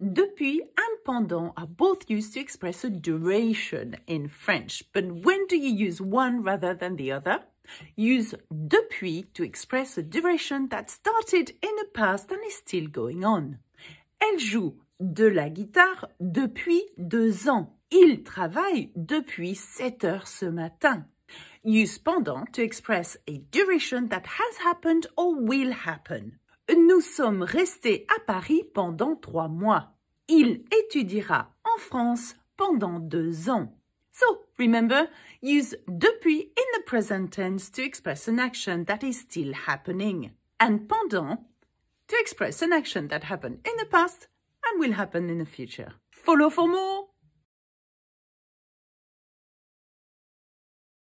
Depuis and pendant are both used to express a duration in French, but when do you use one rather than the other? Use depuis to express a duration that started in the past and is still going on. Elle joue de la guitare depuis deux ans. Il travaille depuis sept heures ce matin. Use pendant to express a duration that has happened or will happen. Nous sommes restés à Paris pendant trois mois. Il étudiera en France pendant deux ans. So, remember, use depuis in the present tense to express an action that is still happening. And pendant to express an action that happened in the past and will happen in the future. Follow for more!